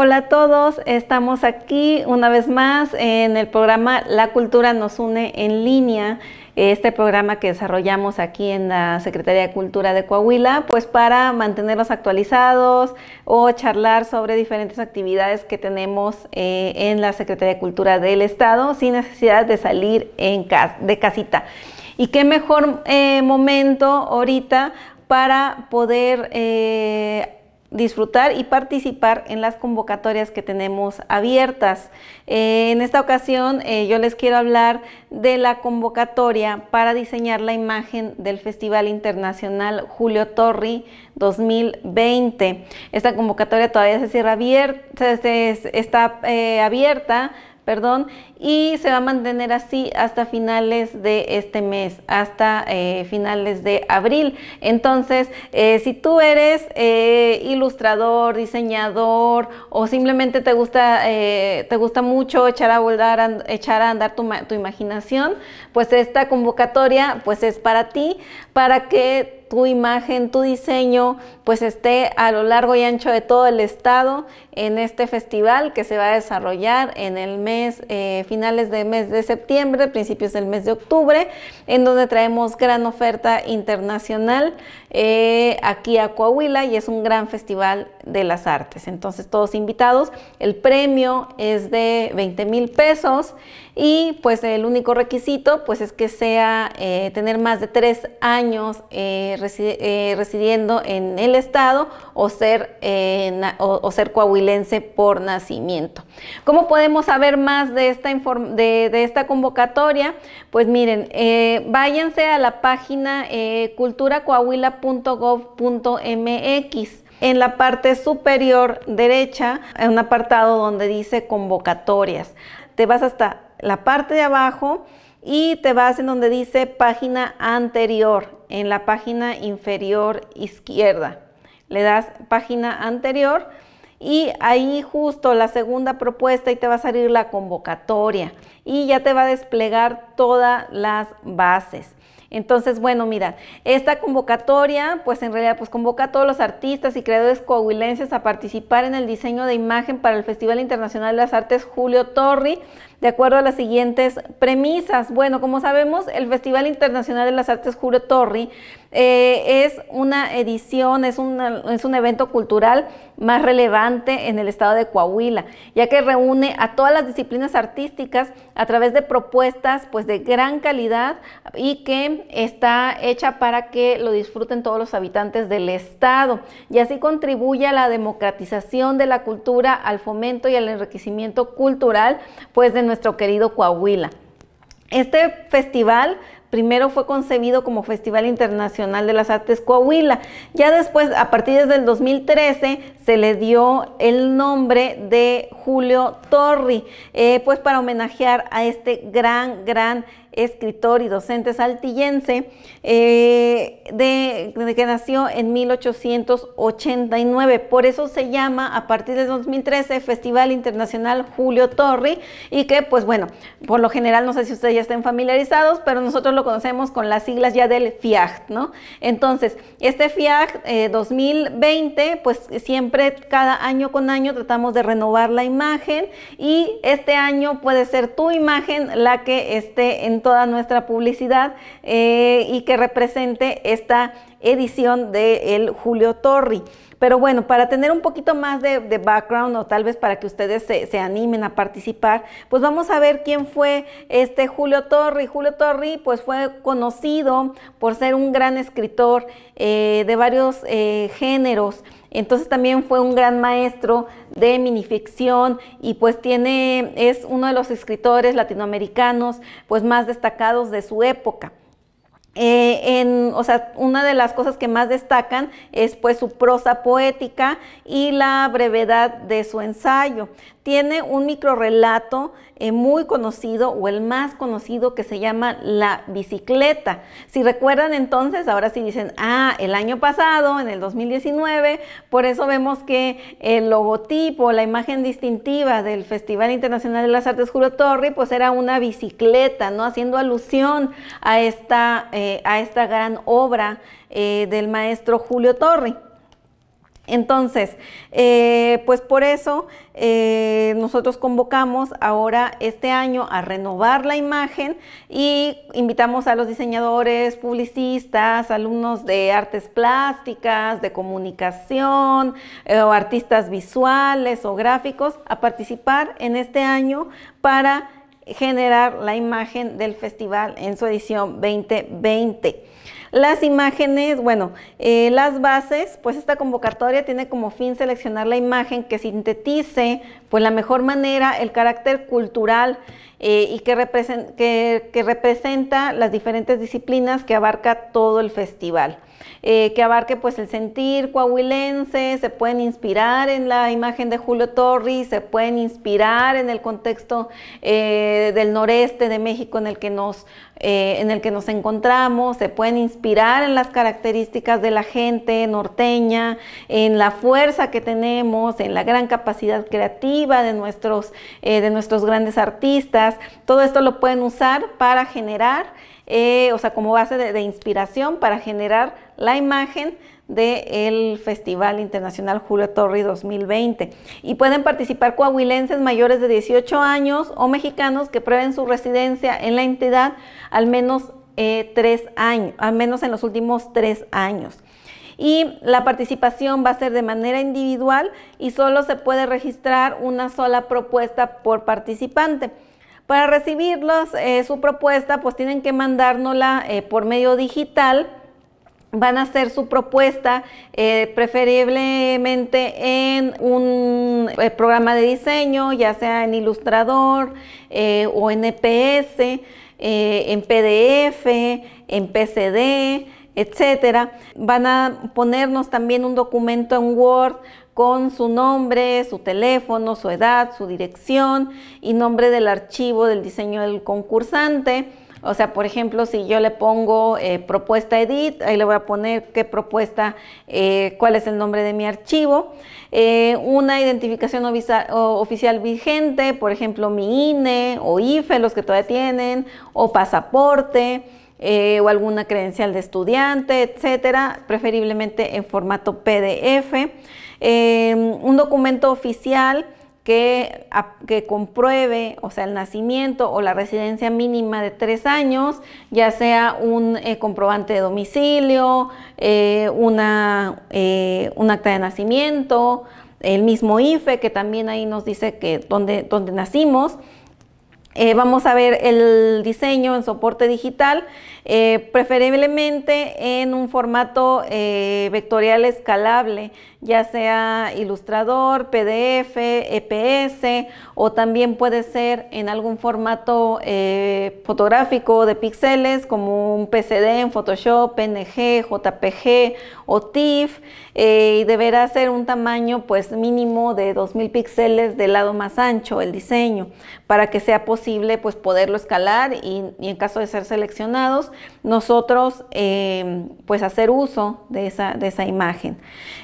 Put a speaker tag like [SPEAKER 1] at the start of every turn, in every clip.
[SPEAKER 1] Hola a todos, estamos aquí una vez más en el programa La Cultura nos une en línea, este programa que desarrollamos aquí en la Secretaría de Cultura de Coahuila, pues para mantenerlos actualizados o charlar sobre diferentes actividades que tenemos eh, en la Secretaría de Cultura del Estado sin necesidad de salir de casita. Y qué mejor eh, momento ahorita para poder... Eh, disfrutar y participar en las convocatorias que tenemos abiertas. Eh, en esta ocasión eh, yo les quiero hablar de la convocatoria para diseñar la imagen del Festival Internacional Julio Torri 2020. Esta convocatoria todavía se cierra está eh, abierta perdón, y se va a mantener así hasta finales de este mes, hasta eh, finales de abril. Entonces, eh, si tú eres eh, ilustrador, diseñador o simplemente te gusta, te gusta mucho echar a volar, echar a andar tu, tu imaginación, pues esta convocatoria pues es para ti, para que tu imagen, tu diseño, pues esté a lo largo y ancho de todo el estado en este festival que se va a desarrollar en el mes, eh, finales de mes de septiembre, principios del mes de octubre, en donde traemos gran oferta internacional eh, aquí a Coahuila y es un gran festival de las artes. Entonces todos invitados, el premio es de 20 mil pesos y pues el único requisito pues es que sea eh, tener más de tres años eh, residiendo en el estado o ser, o, ser coahuilense por nacimiento. ¿Cómo podemos saber más de esta, de esta convocatoria? Pues miren, váyanse a la página culturacoahuila.com .gov.mx En la parte superior derecha en un apartado donde dice convocatorias. Te vas hasta la parte de abajo y te vas en donde dice página anterior, en la página inferior izquierda. Le das página anterior y ahí justo la segunda propuesta y te va a salir la convocatoria y ya te va a desplegar todas las bases. Entonces, bueno, mira, esta convocatoria, pues en realidad, pues convoca a todos los artistas y creadores coahuilenses a participar en el diseño de imagen para el Festival Internacional de las Artes Julio Torri, de acuerdo a las siguientes premisas. Bueno, como sabemos, el Festival Internacional de las Artes Julio Torri eh, es una edición, es, es un evento cultural más relevante en el estado de Coahuila, ya que reúne a todas las disciplinas artísticas a través de propuestas pues de gran calidad y que está hecha para que lo disfruten todos los habitantes del estado y así contribuye a la democratización de la cultura, al fomento y al enriquecimiento cultural pues de nuestro querido Coahuila. Este festival Primero fue concebido como Festival Internacional de las Artes Coahuila. Ya después, a partir del 2013, se le dio el nombre de Julio Torri, eh, pues para homenajear a este gran, gran escritor y docente saltillense, eh, de, que nació en 1889. Por eso se llama a partir de 2013 Festival Internacional Julio Torri y que pues bueno, por lo general no sé si ustedes ya estén familiarizados, pero nosotros lo conocemos con las siglas ya del FIAG, ¿no? Entonces, este FIAG 2020, eh, pues siempre cada año con año tratamos de renovar la imagen y este año puede ser tu imagen la que esté en toda nuestra publicidad eh, y que represente esta edición de el Julio Torri. Pero bueno, para tener un poquito más de, background o tal vez para que ustedes se, animen a participar, pues vamos a ver quién fue este Julio Torri. Julio Torri pues fue conocido por ser un gran escritor eh, de varios eh, géneros. Entonces también fue un gran maestro de minificción y pues tiene, es uno de los escritores latinoamericanos pues más destacados de su época. Eh, en, o sea, una de las cosas que más destacan es pues su prosa poética y la brevedad de su ensayo tiene un microrelato eh, muy conocido o el más conocido que se llama La bicicleta. Si recuerdan entonces, ahora sí dicen, ah, el año pasado, en el 2019, por eso vemos que el logotipo, la imagen distintiva del Festival Internacional de las Artes Julio Torri, pues era una bicicleta, ¿no? Haciendo alusión a esta, eh, a esta gran obra eh, del maestro Julio Torri. Entonces, eh, pues por eso eh, nosotros convocamos ahora este año a renovar la imagen y invitamos a los diseñadores, publicistas, alumnos de artes plásticas, de comunicación, eh, artistas visuales o gráficos a participar en este año para generar la imagen del festival en su edición 2020. Las imágenes, bueno, eh, las bases, pues esta convocatoria tiene como fin seleccionar la imagen que sintetice, pues la mejor manera, el carácter cultural eh, y que representa las diferentes disciplinas que abarca todo el festival. Eh, que abarque pues el sentir coahuilense, se pueden inspirar en la imagen de Julio Torri, se pueden inspirar en el contexto eh, del noreste de México en el que nos eh, en el que nos encontramos, se pueden inspirar en las características de la gente norteña, en la fuerza que tenemos, en la gran capacidad creativa de nuestros, de nuestros grandes artistas. Todo esto lo pueden usar para generar eh, o sea, como base de, inspiración para generar la imagen del Festival Internacional Julio Torri 2020. Y pueden participar coahuilenses mayores de 18 años o mexicanos que prueben su residencia en la entidad al menos eh, tres años, al menos en los últimos tres años y la participación va a ser de manera individual y solo se puede registrar una sola propuesta por participante. Para recibirlos, eh, su propuesta, pues tienen que mandárnosla eh, por medio digital. Van a hacer su propuesta eh, preferiblemente en un programa de diseño, ya sea en Ilustrador o en EPS, en PDF, en PCD etcétera. Van a ponernos también un documento en Word con su nombre, su teléfono, su edad, su dirección y nombre del archivo del diseño del concursante. O sea, por ejemplo, si yo le pongo eh, propuesta edit, ahí le voy a poner qué propuesta, eh, cuál es el nombre de mi archivo, eh, una identificación oficial vigente, por ejemplo, mi INE o IFE, los que todavía tienen, o pasaporte. Eh, o alguna credencial de estudiante, etcétera, preferiblemente en formato PDF. Em, un documento oficial que, compruebe, o sea, el nacimiento o la residencia mínima de tres años, ya sea un eh, comprobante de domicilio, eh, un acta de nacimiento, el mismo IFE, que también ahí nos dice que nacimos. Eh, vamos a ver el diseño en soporte digital, eh, preferiblemente en un formato eh, vectorial escalable, ya sea ilustrador, PDF, EPS o también puede ser en algún formato fotográfico de píxeles como un PCD en Photoshop, PNG, JPG o TIFF y deberá ser un tamaño pues mínimo de 2000 píxeles del lado más ancho el diseño para que sea posible pues poderlo escalar y, en caso de ser seleccionados nosotros eh, pues hacer uso de esa, de esa imagen.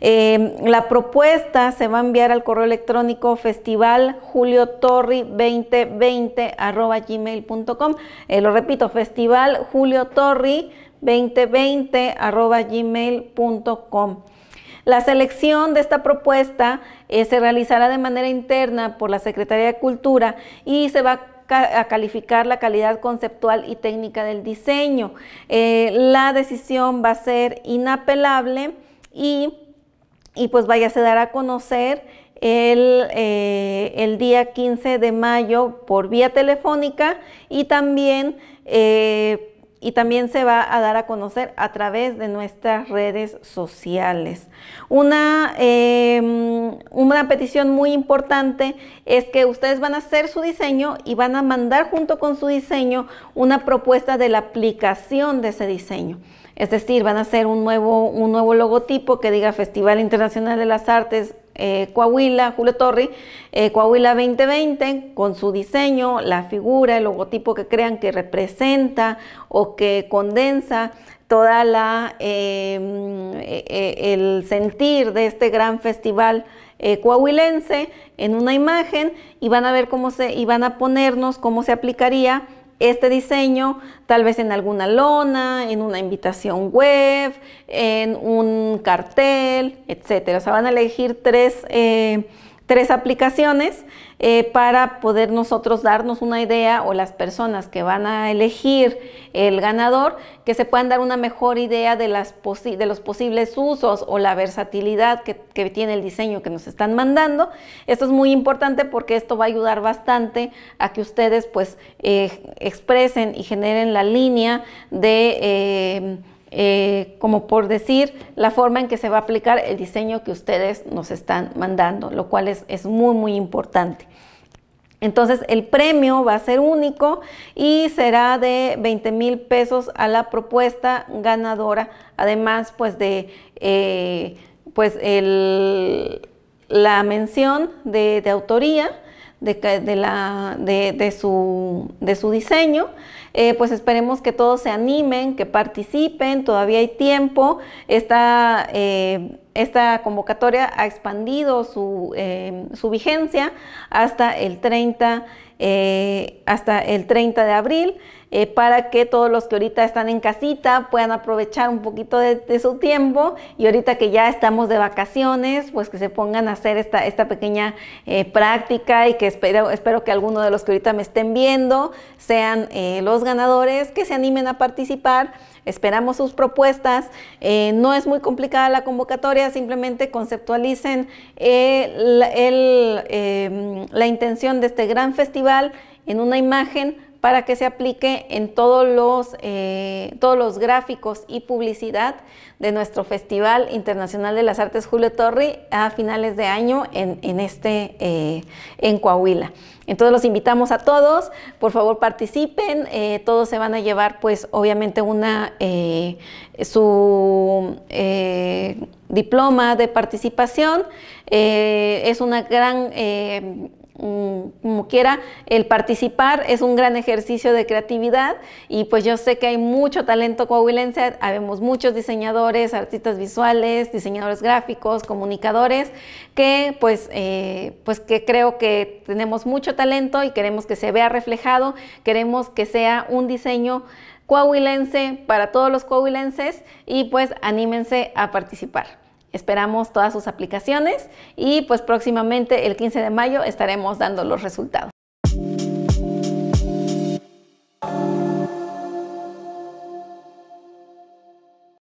[SPEAKER 1] Em, la propuesta se va a enviar al correo electrónico festival torre 2020 gmail.com. Eh, lo repito, festival torre 2020 gmail.com. La selección de esta propuesta eh, se realizará de manera interna por la Secretaría de Cultura y se va a a calificar la calidad conceptual y técnica del diseño. Eh, la decisión va a ser inapelable y, pues vaya, a se dar a conocer el, eh, día 15 de mayo por vía telefónica y también eh, y también se va a dar a conocer a través de nuestras redes sociales. Una, em, una petición muy importante es que ustedes van a hacer su diseño y van a mandar junto con su diseño una propuesta de la aplicación de ese diseño. Es decir, van a hacer un nuevo, un nuevo logotipo que diga Festival Internacional de las Artes eh, Coahuila, Julio Torri, eh, Coahuila 2020, con su diseño, la figura, el logotipo que crean que representa o que condensa toda la eh, mm, el sentir de este gran festival coahuilense en una imagen y van a ver cómo se y van a ponernos cómo se aplicaría este diseño tal vez en alguna lona, en una invitación web, en un cartel, etc. O sea, van a elegir tres... Eh, tres aplicaciones eh, para poder nosotros darnos una idea o las personas que van a elegir el ganador, que se puedan dar una mejor idea de, las de los posibles usos o la versatilidad que, tiene el diseño que nos están mandando. Esto es muy importante porque esto va a ayudar bastante a que ustedes pues eh, expresen y generen la línea de... Eh, eh, como por decir, la forma en que se va a aplicar el diseño que ustedes nos están mandando, lo cual es, muy, muy importante. Entonces el premio va a ser único y será de 20 mil pesos a la propuesta ganadora, además pues de eh, pues la mención de autoría de, de, la, de, de su, su, diseño. Eh, pues esperemos que todos se animen, que participen, todavía hay tiempo. Está eh, esta convocatoria ha expandido su, em, vigencia hasta el 30 eh, hasta el 30 de abril eh, para que todos los que ahorita están en casita puedan aprovechar un poquito de, su tiempo y ahorita que ya estamos de vacaciones, pues que se pongan a hacer esta, pequeña eh, práctica y que espero, espero que alguno de los que ahorita me estén viendo sean los ganadores, que se animen a participar Esperamos sus propuestas. Eh, no es muy complicada la convocatoria, simplemente conceptualicen eh, eh, la intención de este gran festival en una imagen para que se aplique en todos los, eh, todos los gráficos y publicidad de nuestro Festival Internacional de las Artes Julio Torri a finales de año en, este, eh, en Coahuila. Entonces los invitamos a todos, por favor participen, eh, todos se van a llevar pues obviamente una, su diploma de participación, es una gran Mm, como quiera, el participar es un gran ejercicio de creatividad y pues yo sé que hay mucho talento coahuilense, habemos muchos diseñadores, artistas visuales, diseñadores gráficos, comunicadores, que pues, eh, pues que creo que tenemos mucho talento y queremos que se vea reflejado, queremos que sea un diseño coahuilense para todos los coahuilenses y pues anímense a participar. Esperamos todas sus aplicaciones y pues próximamente el 15 de mayo estaremos dando los resultados.